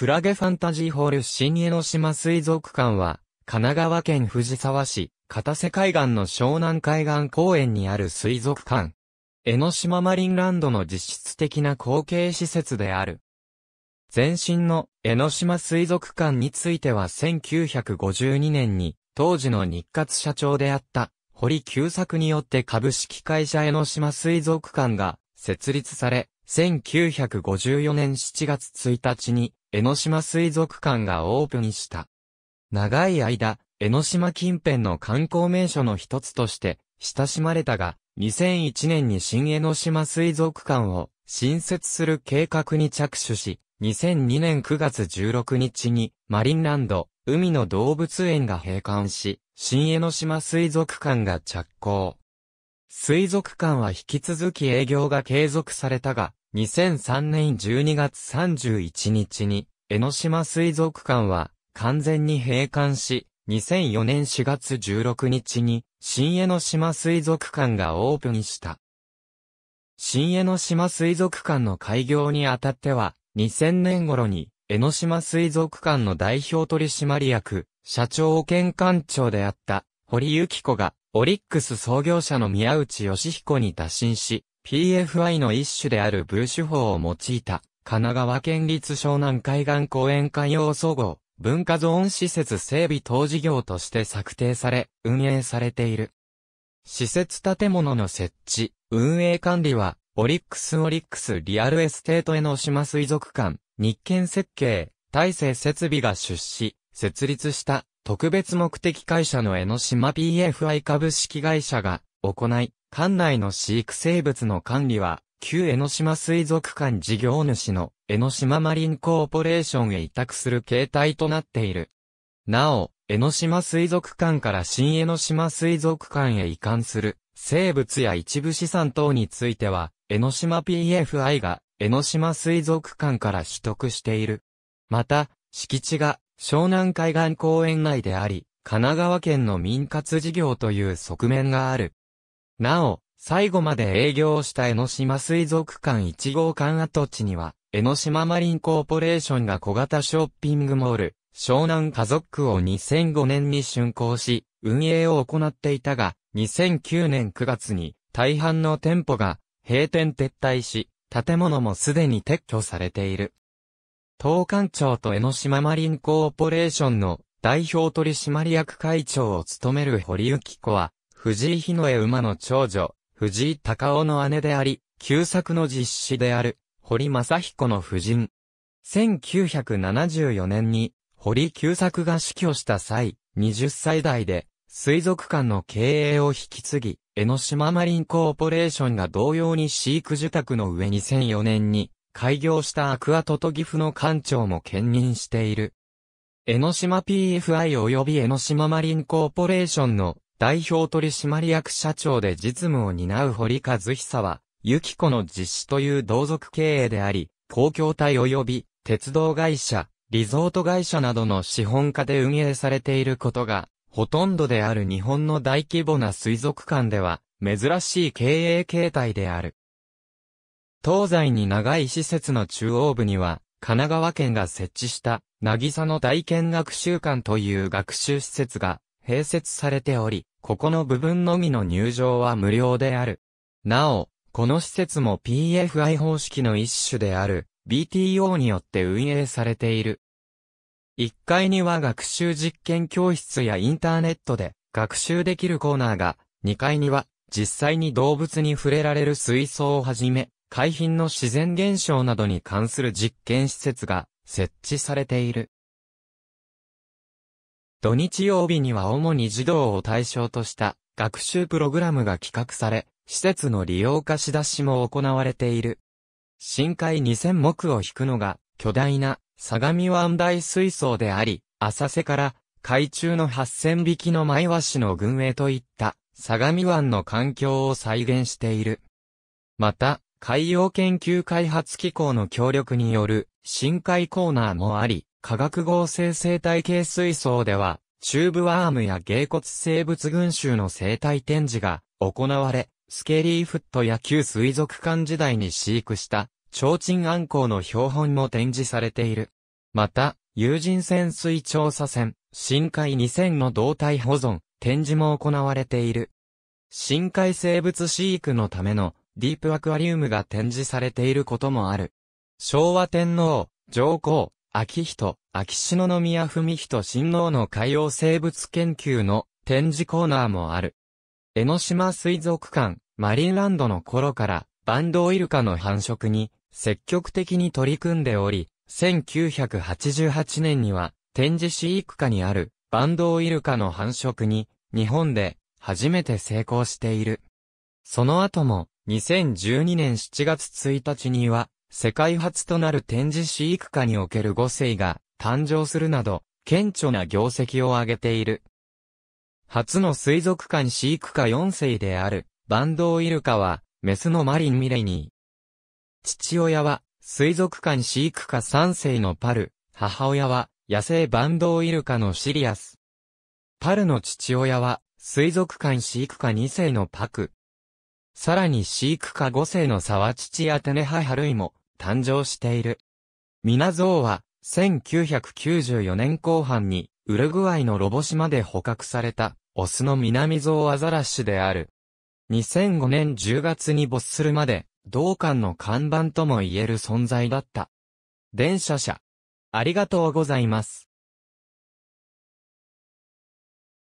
クラゲファンタジーホール新江ノ島水族館は、神奈川県藤沢市、片瀬海岸の湘南海岸公園にある水族館。江ノ島マリンランドの実質的な後継施設である。前身の江ノ島水族館については1952年に、当時の日活社長であった、堀久作によって株式会社江ノ島水族館が設立され、1954年7月1日に江ノ島水族館がオープンした。長い間、江ノ島近辺の観光名所の一つとして親しまれたが、2001年に新江ノ島水族館を新設する計画に着手し、2002年9月16日にマリンランド海の動物園が閉館し、新江ノ島水族館が着工。水族館は引き続き営業が継続されたが、2003年12月31日に、江ノ島水族館は完全に閉館し、2004年4月16日に、新江ノ島水族館がオープンした。新江ノ島水族館の開業にあたっては、2000年頃に、江ノ島水族館の代表取締役、社長兼館長であった、堀幸子が、オリックス創業者の宮内義彦に打診し、PFI の一種であるブー手法を用いた、神奈川県立湘南海岸公園海洋総合、文化ゾーン施設整備等事業として策定され、運営されている。施設建物の設置、運営管理は、オリックスオリックスリアルエステート江ノ島水族館、日建設計、大成設備が出資、設立した特別目的会社の江ノ島 PFI 株式会社が行い、館内の飼育生物の管理は、旧江ノ島水族館事業主の江ノ島マリンコーポレーションへ委託する形態となっている。なお、江ノ島水族館から新江ノ島水族館へ移管する生物や一部資産等については、江ノ島 PFI が江ノ島水族館から取得している。また、敷地が湘南海岸公園内であり、神奈川県の民活事業という側面がある。なお、最後まで営業した江ノ島水族館1号館跡地には、江ノ島マリンコーポレーションが小型ショッピングモール、湘南家族区を2005年に竣工し、運営を行っていたが、2009年9月に大半の店舗が閉店撤退し、建物もすでに撤去されている。東館長と江ノ島マリンコーポレーションの代表取締役会長を務める堀幸子は、藤井日の絵馬の長女、藤井高尾の姉であり、旧作の実施である、堀正彦の夫人。1974年に、堀旧作が死去した際、20歳代で、水族館の経営を引き継ぎ、江ノ島マリンコーポレーションが同様に飼育受託の上2004年に、開業したアクアトトギフの館長も兼任している。江ノ島 PFI 及び江ノ島マリンコーポレーションの代表取締役社長で実務を担う堀和久は、ゆき子の実施という同族経営であり、公共体及び、鉄道会社、リゾート会社などの資本家で運営されていることが、ほとんどである日本の大規模な水族館では、珍しい経営形態である。東西に長い施設の中央部には、神奈川県が設置した、渚の大見学習館という学習施設が併設されており、ここの部分のみの入場は無料である。なお、この施設も PFI 方式の一種である BTO によって運営されている。1階には学習実験教室やインターネットで学習できるコーナーが、2階には実際に動物に触れられる水槽をはじめ、海浜の自然現象などに関する実験施設が設置されている。土日曜日には主に児童を対象とした学習プログラムが企画され、施設の利用貸し出しも行われている。深海2000目を引くのが巨大な相模湾大水槽であり、浅瀬から海中の8000匹のマイワシの群営といった相模湾の環境を再現している。また、海洋研究開発機構の協力による深海コーナーもあり、化学合成生態系水槽では、チューブワームや芸骨生物群衆の生態展示が行われ、スケリーフットや旧水族館時代に飼育した、チンアンコウの標本も展示されている。また、有人潜水調査船、深海2000の胴体保存、展示も行われている。深海生物飼育のためのディープアクアリウムが展示されていることもある。昭和天皇、上皇、秋人、秋篠宮文人新郎の海洋生物研究の展示コーナーもある。江ノ島水族館、マリンランドの頃からバンドウイルカの繁殖に積極的に取り組んでおり、1988年には展示飼育下にあるバンドウイルカの繁殖に日本で初めて成功している。その後も2012年7月1日には世界初となる展示飼育下における5世が誕生するなど、顕著な業績を挙げている。初の水族館飼育下4世である、バンドウイルカは、メスのマリン・ミレニー。父親は、水族館飼育下3世のパル、母親は、野生バンドウイルカのシリアス。パルの父親は、水族館飼育下2世のパク。さらに飼育下5世の沢父アテネハハルイも、誕生している。ミナゾウは、1994年後半に、ウルグアイのロボ島で捕獲された、オスの南ゾウアザラシである。2005年10月に没するまで、同館の看板とも言える存在だった。電車車。ありがとうございます。